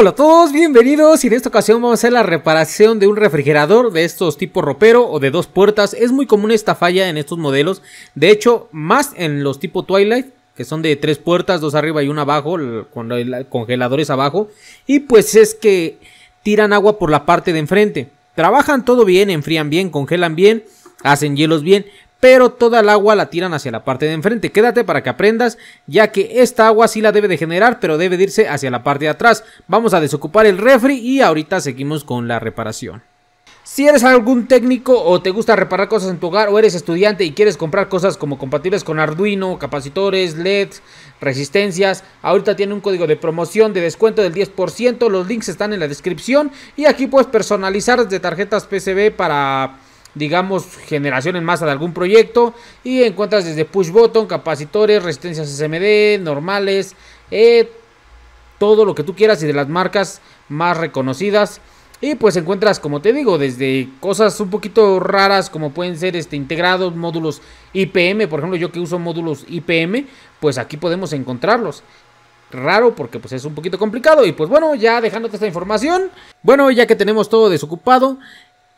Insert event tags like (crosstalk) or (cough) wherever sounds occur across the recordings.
Hola a todos, bienvenidos y en esta ocasión vamos a hacer la reparación de un refrigerador de estos tipo ropero o de dos puertas. Es muy común esta falla en estos modelos, de hecho más en los tipo Twilight que son de tres puertas, dos arriba y una abajo, cuando el abajo. Y pues es que tiran agua por la parte de enfrente. Trabajan todo bien, enfrían bien, congelan bien, hacen hielos bien, pero toda el agua la tiran hacia la parte de enfrente. Quédate para que aprendas, ya que esta agua sí la debe de generar, pero debe irse hacia la parte de atrás. Vamos a desocupar el refri y ahorita seguimos con la reparación. Si eres algún técnico o te gusta reparar cosas en tu hogar o eres estudiante y quieres comprar cosas como compatibles con Arduino, capacitores, LEDs, resistencias, ahorita tiene un código de promoción de descuento del 10%, los links están en la descripción y aquí puedes personalizar de tarjetas PCB para digamos, generación en masa de algún proyecto y encuentras desde push button, capacitores, resistencias SMD, normales, eh, todo lo que tú quieras y de las marcas más reconocidas. Y pues encuentras, como te digo, desde cosas un poquito raras como pueden ser este, integrados, módulos IPM, por ejemplo, yo que uso módulos IPM, pues aquí podemos encontrarlos raro porque pues es un poquito complicado y pues bueno ya dejándote esta información bueno ya que tenemos todo desocupado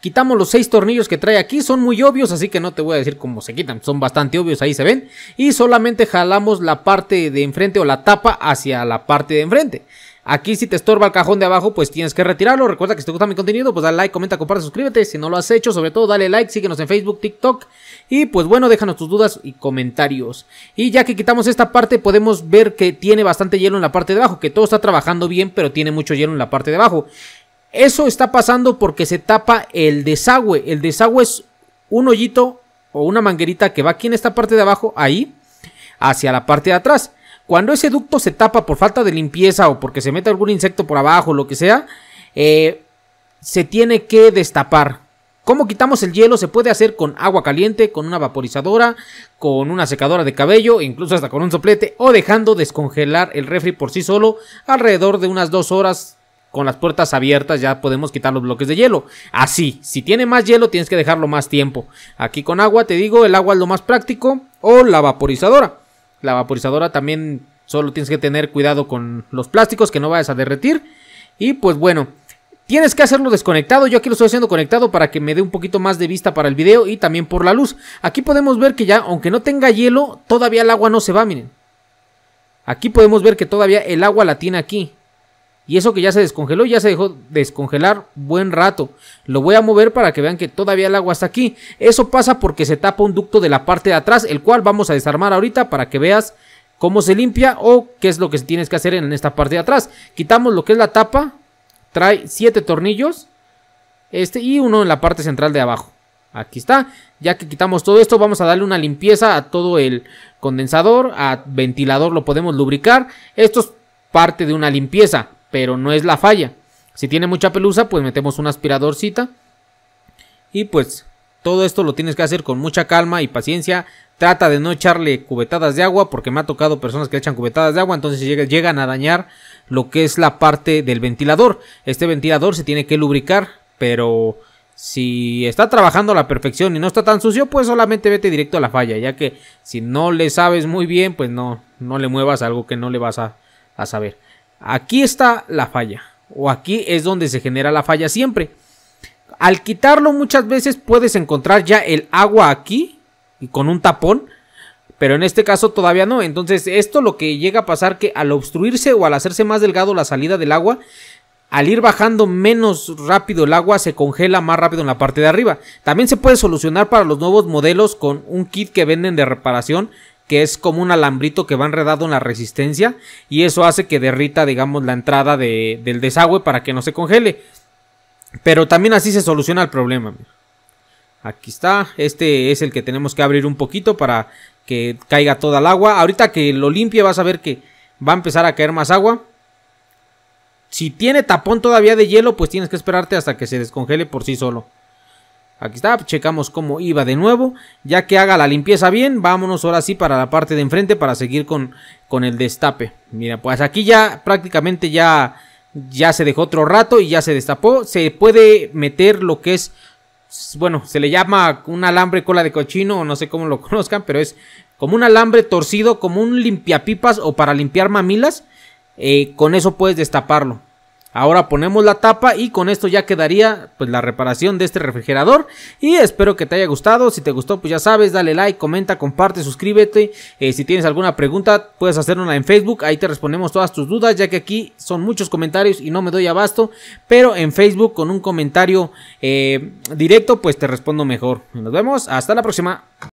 Quitamos los seis tornillos que trae aquí, son muy obvios, así que no te voy a decir cómo se quitan, son bastante obvios, ahí se ven. Y solamente jalamos la parte de enfrente o la tapa hacia la parte de enfrente. Aquí si te estorba el cajón de abajo, pues tienes que retirarlo. Recuerda que si te gusta mi contenido, pues dale like, comenta, comparte, suscríbete. Si no lo has hecho, sobre todo dale like, síguenos en Facebook, TikTok. Y pues bueno, déjanos tus dudas y comentarios. Y ya que quitamos esta parte, podemos ver que tiene bastante hielo en la parte de abajo, que todo está trabajando bien, pero tiene mucho hielo en la parte de abajo. Eso está pasando porque se tapa el desagüe. El desagüe es un hoyito o una manguerita que va aquí en esta parte de abajo, ahí, hacia la parte de atrás. Cuando ese ducto se tapa por falta de limpieza o porque se mete algún insecto por abajo, lo que sea, eh, se tiene que destapar. ¿Cómo quitamos el hielo? Se puede hacer con agua caliente, con una vaporizadora, con una secadora de cabello, incluso hasta con un soplete, o dejando descongelar el refri por sí solo alrededor de unas dos horas, con las puertas abiertas ya podemos quitar los bloques de hielo. Así, si tiene más hielo tienes que dejarlo más tiempo. Aquí con agua te digo, el agua es lo más práctico o la vaporizadora. La vaporizadora también solo tienes que tener cuidado con los plásticos que no vayas a derretir. Y pues bueno, Tienes que hacerlo desconectado, yo aquí lo estoy haciendo conectado para que me dé un poquito más de vista para el video y también por la luz. Aquí podemos ver que ya, aunque no tenga hielo, todavía el agua no se va, miren. Aquí podemos ver que todavía el agua la tiene aquí. Y eso que ya se descongeló, ya se dejó descongelar buen rato. Lo voy a mover para que vean que todavía el agua está aquí. Eso pasa porque se tapa un ducto de la parte de atrás, el cual vamos a desarmar ahorita para que veas cómo se limpia o qué es lo que tienes que hacer en esta parte de atrás. Quitamos lo que es la tapa, trae 7 tornillos este, y uno en la parte central de abajo. Aquí está, ya que quitamos todo esto vamos a darle una limpieza a todo el condensador, a ventilador lo podemos lubricar, esto es parte de una limpieza pero no es la falla. Si tiene mucha pelusa, pues metemos un aspiradorcita. Y pues todo esto lo tienes que hacer con mucha calma y paciencia. Trata de no echarle cubetadas de agua porque me ha tocado personas que echan cubetadas de agua, entonces llegan a dañar lo que es la parte del ventilador. Este ventilador se tiene que lubricar, pero si está trabajando a la perfección y no está tan sucio, pues solamente vete directo a la falla, ya que si no le sabes muy bien, pues no, no le muevas algo que no le vas a saber. Aquí está la falla. O aquí es donde se genera la falla siempre. Al quitarlo muchas veces puedes encontrar ya el agua aquí y con un tapón. Pero en este caso todavía no. Entonces esto lo que llega a pasar que al obstruirse o al hacerse más delgado la salida del agua, al ir bajando menos rápido el agua se congela más rápido en la parte de arriba. También se puede solucionar para los nuevos modelos con un kit que venden de reparación que es como un alambrito que va enredado en la resistencia y eso hace que derrita, digamos, la entrada del desagüe para que no se congele. Pero también así se soluciona el problema. Aquí está, este es el que tenemos que abrir un poquito para que caiga toda el agua. Ahorita que lo limpie vas a ver que va a empezar a caer más agua. Si tiene tapón todavía de hielo, pues tienes que esperarte hasta que se descongele por sí solo. Aquí está, checamos cómo iba de nuevo. Ya que haga la limpieza bien, vámonos ahora sí para la parte de enfrente para seguir con, con el destape. Mira, pues aquí ya prácticamente ya, ya se dejó otro rato y ya se destapó. Se puede meter lo que es, bueno, se le llama un alambre cola de cochino o no sé cómo lo (laughs) conozcan, pero es como un alambre torcido, como un limpiapipas o para limpiar mamilas. Eh, con eso puedes destaparlo. Ahora ponemos la tapa y con esto ya quedaría pues la reparación de este refrigerador y espero que te haya gustado, si te gustó pues ya sabes, dale like, comenta, comparte, suscríbete, eh, si tienes alguna pregunta puedes hacerla en Facebook, ahí te respondemos todas tus dudas ya que aquí son muchos comentarios y no me doy abasto, pero en Facebook con un comentario eh, directo pues te respondo mejor. Nos vemos, hasta la próxima.